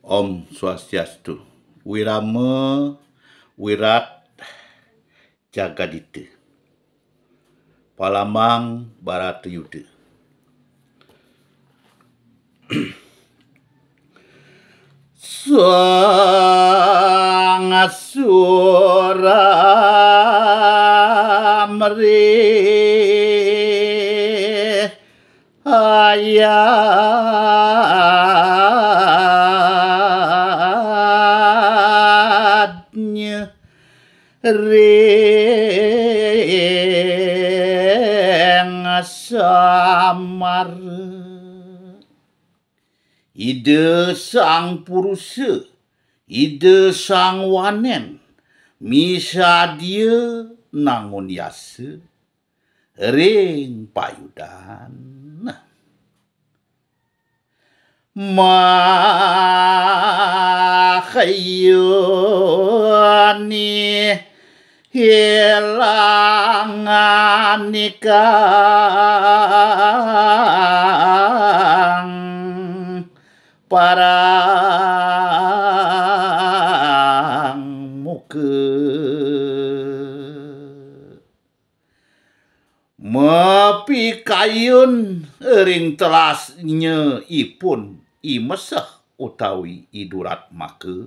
Om Swastiastu. Wirama Wirat Jagadita. Palamang barat Suang Asura Meri Ayah ring samar ide sang purusa ide sang wanen misa dia nangun yasa ring payudan Mahai hilang nikah para muka mepi kayun ring telasnya ipun imesah utawi idurat maka.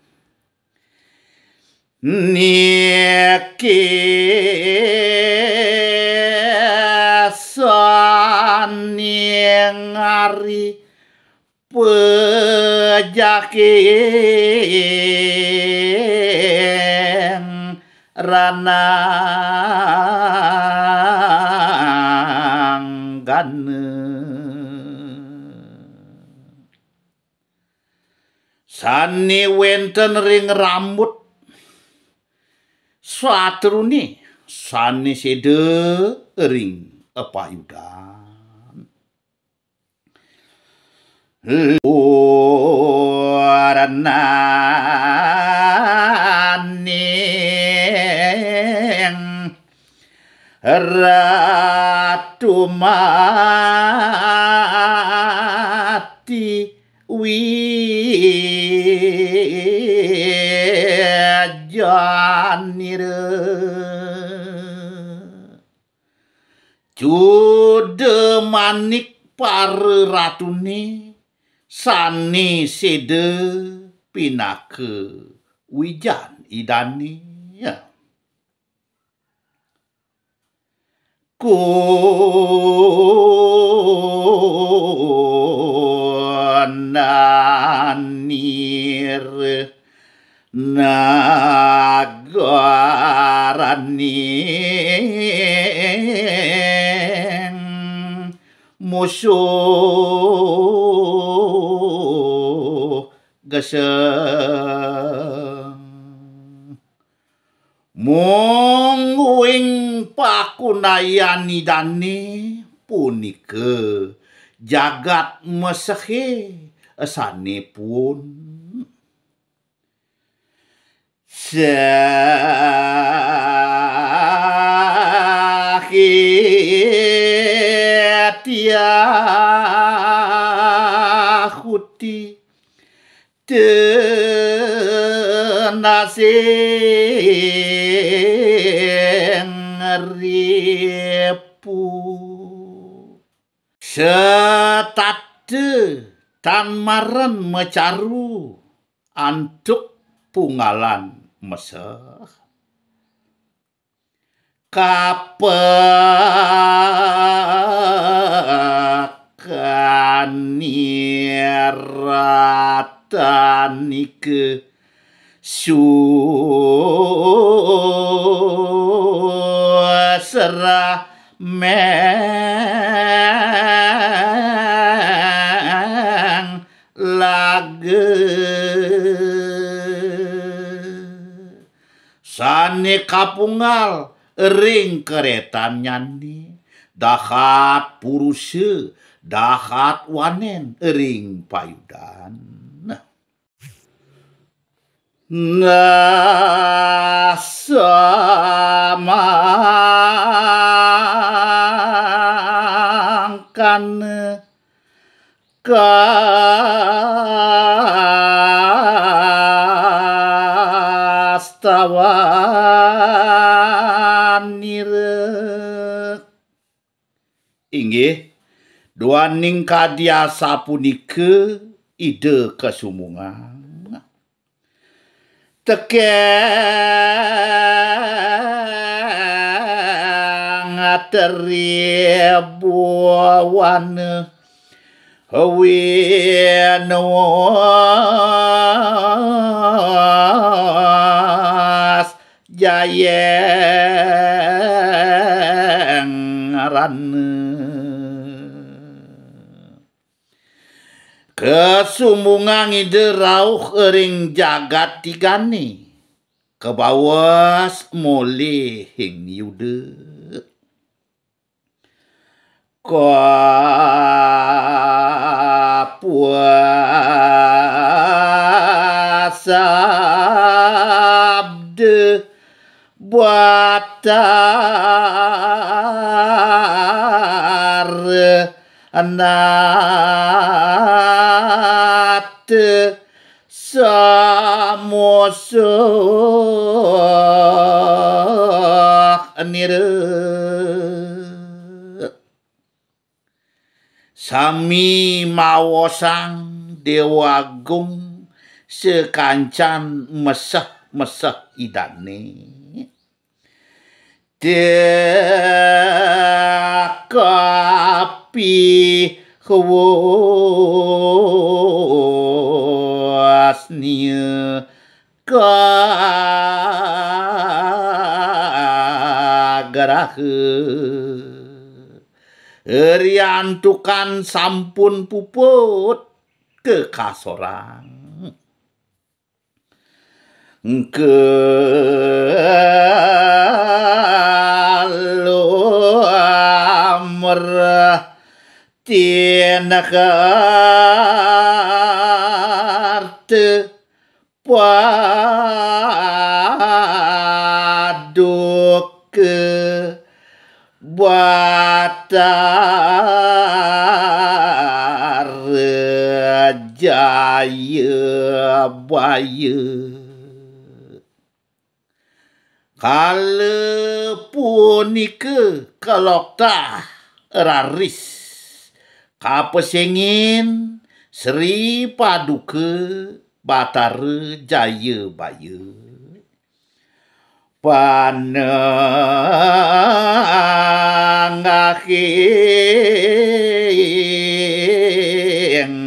Niki saning ngari pejakin ranang sani wenten ring rambut sani sede ring yudan. oraning ratu mati wih. தன்னிரு Jude manik pare ratune sani sede pinake wijan idani ya. Ku nanir nagarani musho gasha mongguing pakunayani dani punike jagat mesehe sanepun pun Sakit Yahudi Tenasi Ngeripu Setade Tan maran mecaru Anduk pungalan Mesir. Kapekaniratani Susra Men Ane kapungal ring kereta nyandi dahat puruse dahat wanen ring payudan nah kan astawanir inggih duaning kadiasa punike ide kesumungan tekeng atribuane we know jayengrane kesummungan ide rauh ering jagat tigani kebawas mole hing yude kuasa батар нат самосах SAMI сами DEWA дева Sekancan mesah-mesah idane. dekapi khwasnya kagerah Riantukan sampun puput ke kasorang. Ke tenagart pa duk batar jaya baya kalau punika kalau tak raris kapesengin Sri Paduka Batara Jaya Baya Panang akhing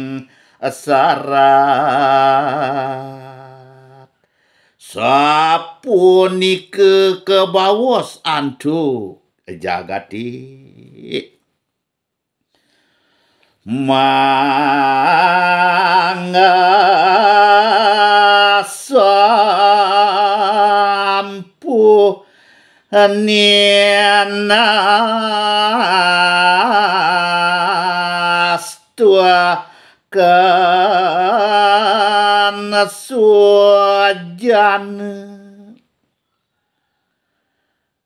ni ke kebawas antuk jagati mangasampu nienas tua kan sujan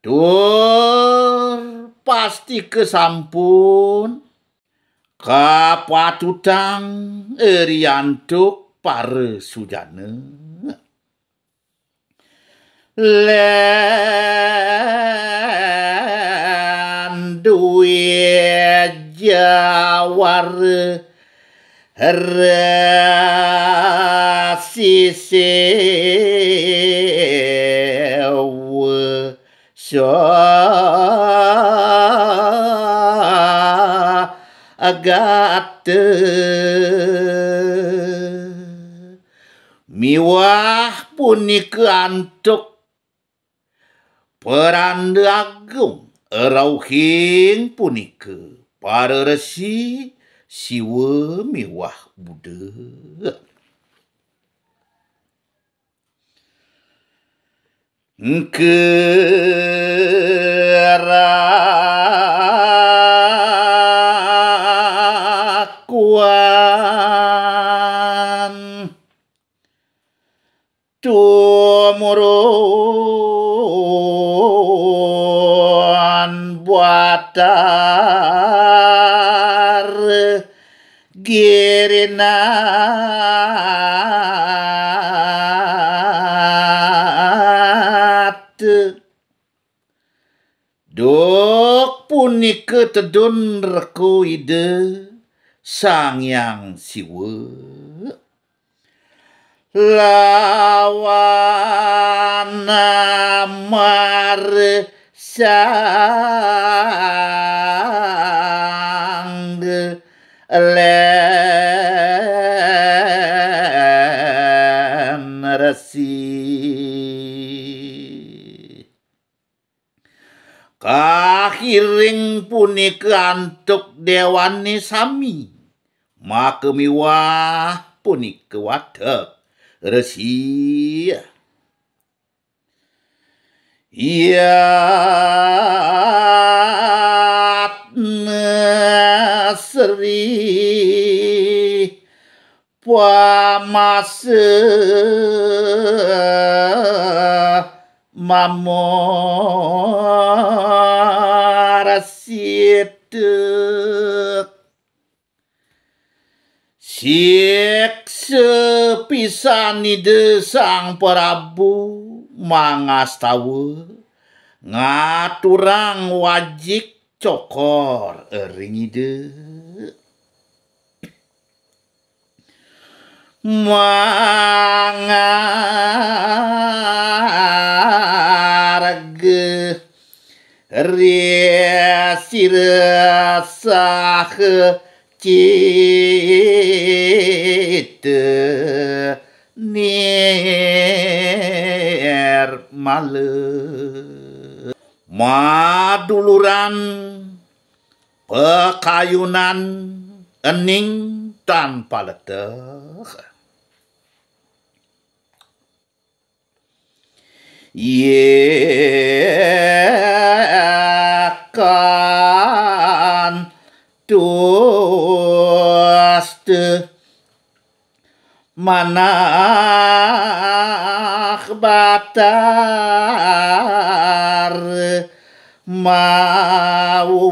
tur pasti kesampun kapatutang erianto pare sujane lan duwe jawar rasisewe sure. agate miwah punika antuk peranda agung erauhing punika para resi siwa miwah budak Kerana Tuhan Tumurun buatar girina Duk ke tedun reku ide Sang sang 上扬是我。老啊，那马儿响的嘞，那西。iring punika antuk dewani sami maka miwah punika watak resia Iya nasri pamase mamon tek Siek sepisani de sang Prabu mangastawa ngaturang wajik cokor eringi de mangarge Resirsah cid nir male maduluran pekayunan ening tanpa letak Yekan Doste Manah Batar Mau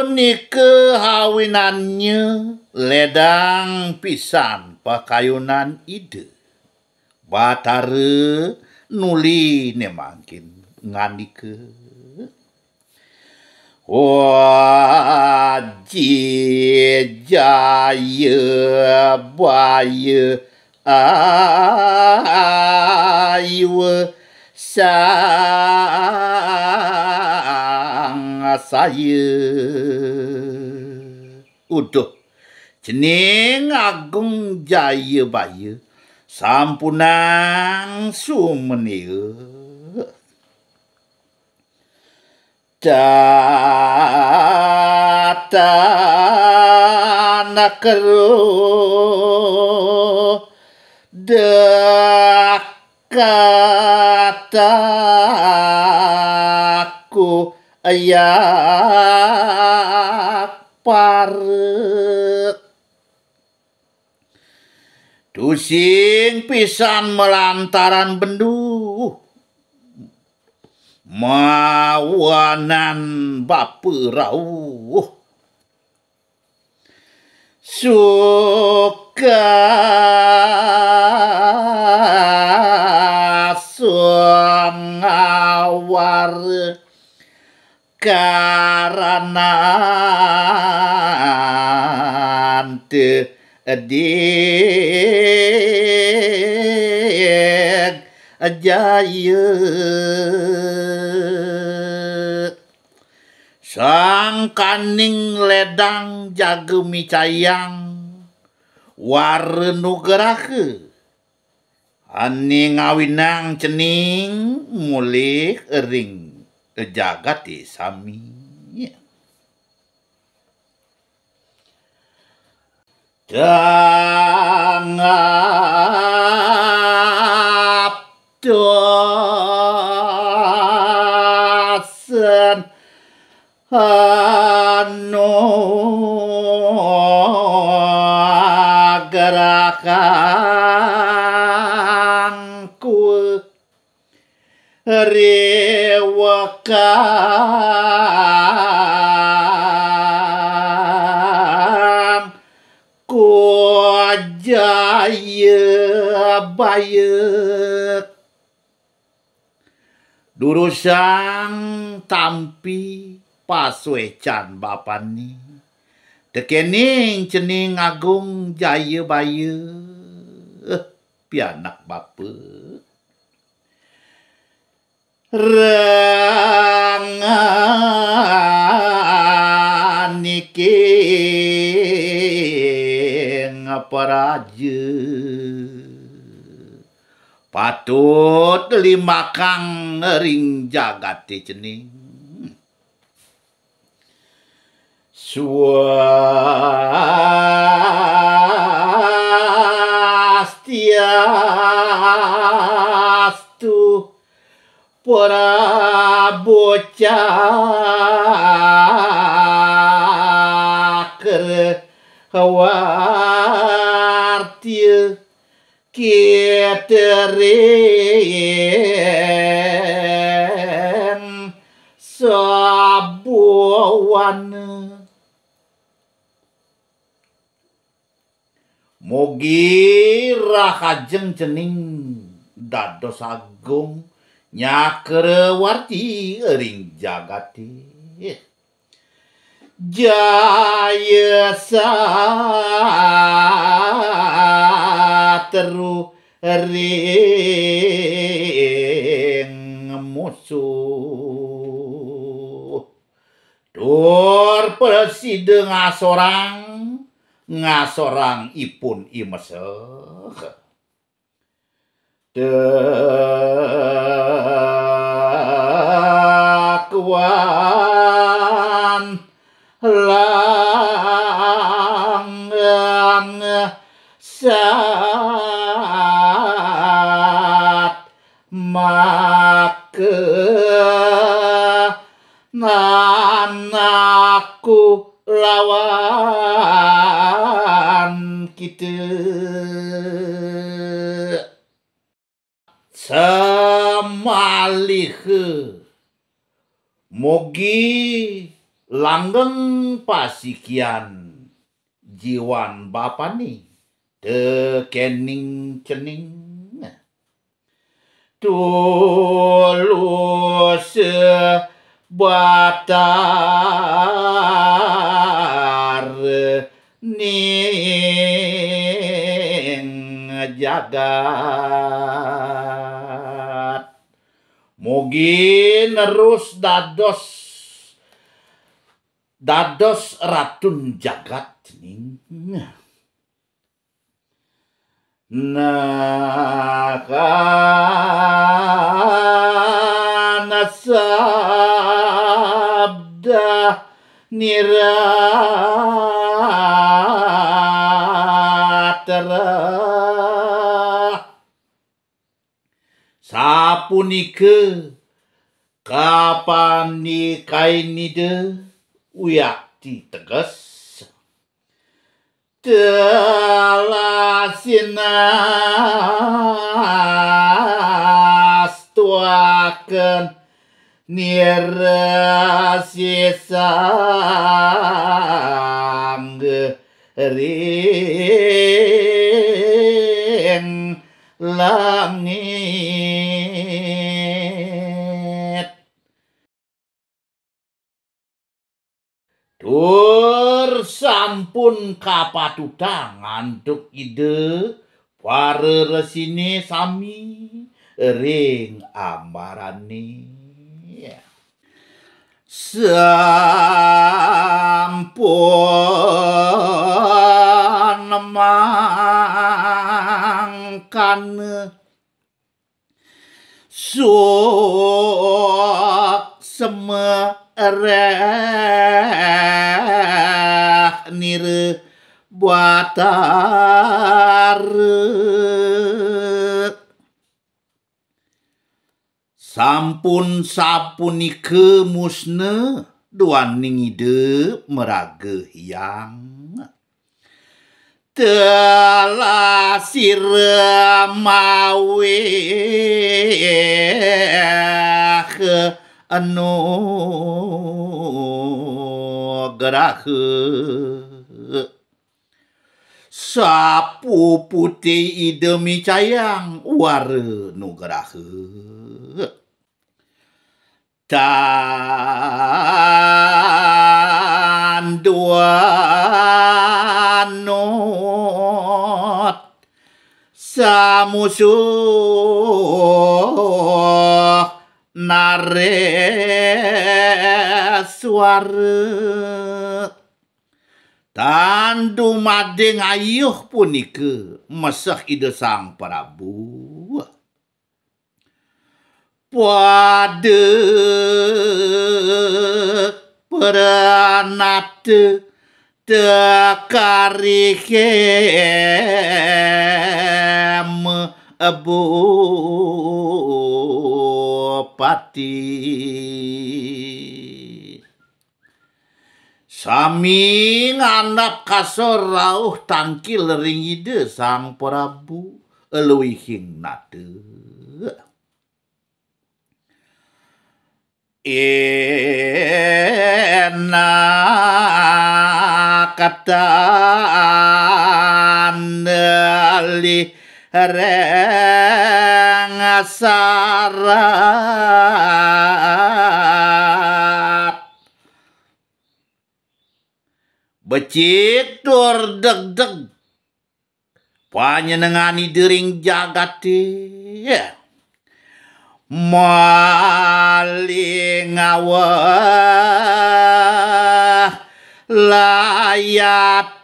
Soni kehawinannya ledang pisan pakayunan ide. Batara nuli ne makin ngandike. Wajib jaya baya ayu sang saya Udah Jening agung jaya baya Sampunan sumenia Jata nakaru Dekata Dekata ya paret dusing pisan melantaran bendu mawanan bapurauh suka suang awar suka Karena te deg jaya sang kaning ledang jagemi cayang warnu gerake aning awinang cening mulih ering di sami. Dangap dosen anu gerakan ku ri kang ku jaya baik durusang tampi paswecan bapani dekening cening agung jaya bayek, eh, pianak bapa rangani ki ngaparaje patut lima kang ring jagat CENING suara поработя кварти кетерен сабуан MOGI rahajeng jening dados agung nyakerewarti ring jagati jaya sa teru ring musuh Tur persi ngasorang ngasorang ipun imesek dakwaan langgang saat maka nanaku lawan kita. semalih mugi langgeng pasikian jiwan bapa ni de kening cening tulus batar ning jagat Mugi nerus dados dados ratun jagat ning. nah nasabda nira punike kapan ni kainide uyakti tegas telasinas tuaken niresisang ring langit Dulur sampun kapatutang anduk ide para resine sami ring ambarane. Sampun mangkan sok semeret boa sampun sapunike musne duaning ide merage yang telasir mawe ke anu sapu putih demi cayang ware nugerahe tan dua not samusuh nare suara Tandu mading ayuh punike mesah ide sang Prabu. Pada peranate dekari kem abu pati. Saming nganap kasor rauh tangki lering ide sang prabu eluihing nade. Ena kata anali rengasara. becik dor deg deg panjenengani dering jagat ya maling awah layat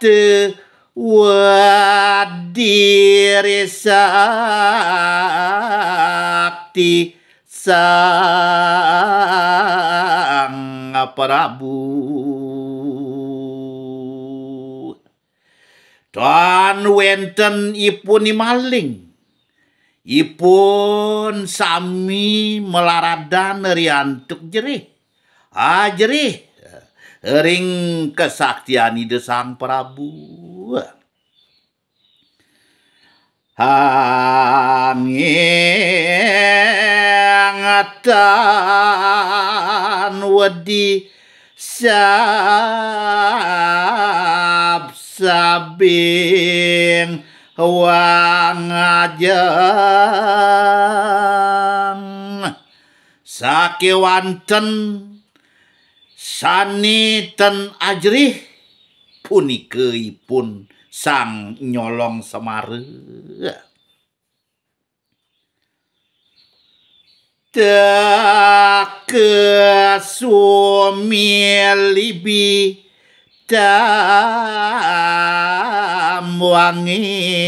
wadir sakti sang Prabu Dan wenten ipun maling, Ipun sami melaradan riantuk jerih. Ah jerih. Ring kesaktian ide sang Prabu. Angin tan wedi sab sabing wangajeng saki wanten sani ten ajrih punikeipun sang nyolong semar Tak kesumilibih damwangi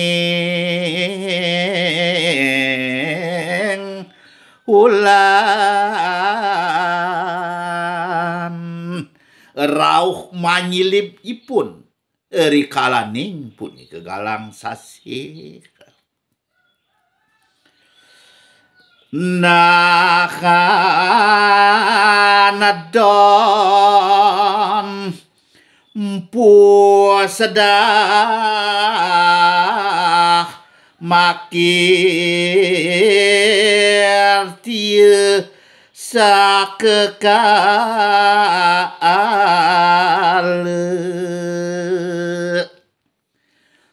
ulan rauh manyilip ipun Eri kalaning kegalang galang nakana don Puasadah makir tia sakekal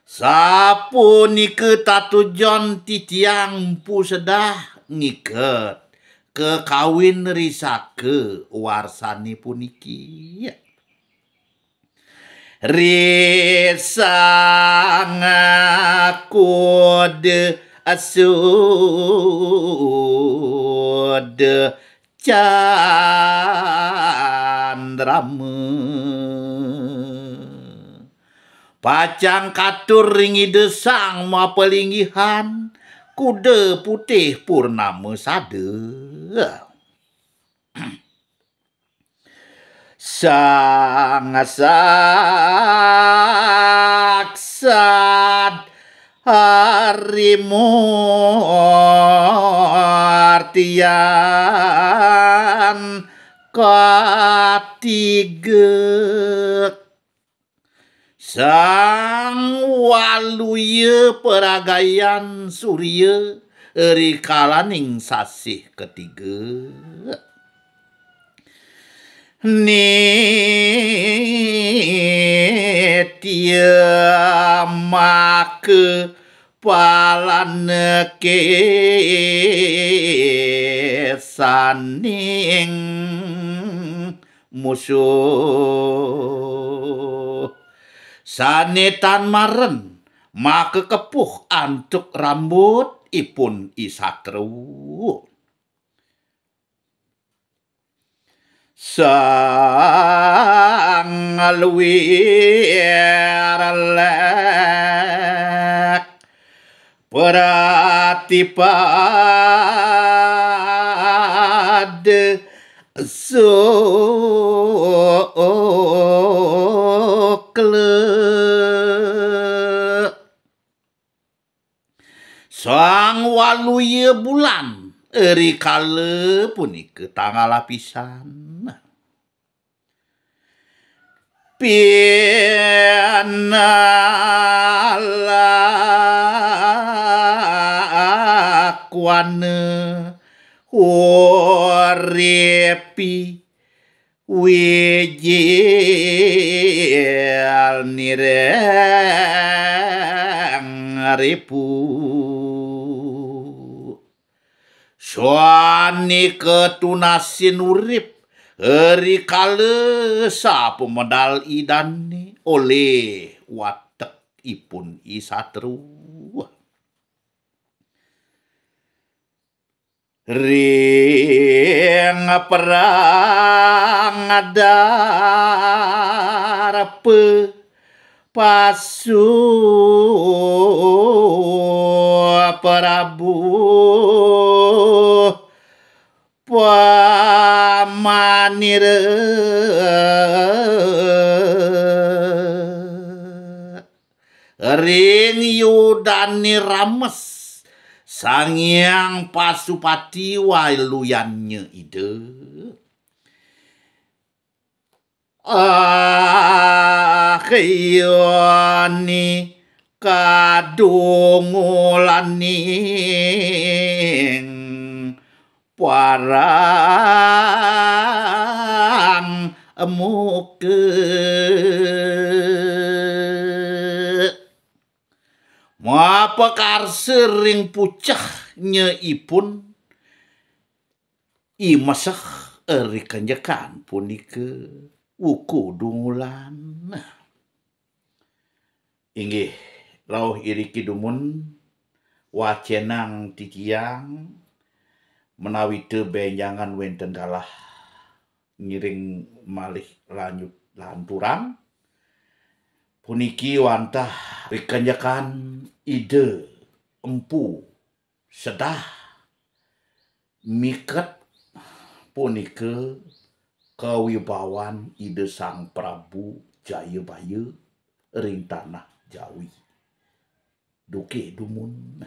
Sapu nike tatu jon titiang pusedah ngiket kekawin risake warsani puniki Risang de asud candrame Pacang katur ringi desang ma pelingihan kuda putih purnama sada. sangasaksat harimu artian ketiga, sang waluya peragayan surya eri kalaning sasih ketiga Nitya maka pala neke saning musuh sanetan maren maka kepuh antuk rambut ipun isatru. sang luwir lek pratipade so sang waluye bulan eri kale punika tanggal lapisan pianala kwane uripi wijil nireng ripu Suani ketunasin urip Eri kale sa pemodal idane oleh watek ipun isatru. Ring perang ada apa? passou para pamanire ring yudani rames sangyang pasupati waluyannya ide akhiyani kadungulani parang muke mapekar sering pucah nyeipun imasah erikanjakan punike wuku dungulan. Inggih, lauh iriki dumun wacenang tikiang menawi te benjangan wenten dalah ngiring malih lanjut lanturan, puniki wantah rikanyakan ide empu sedah miket punike Kewibawan ide sang Prabu Jaya Bayu ring tanah Jawi. Duke dumun.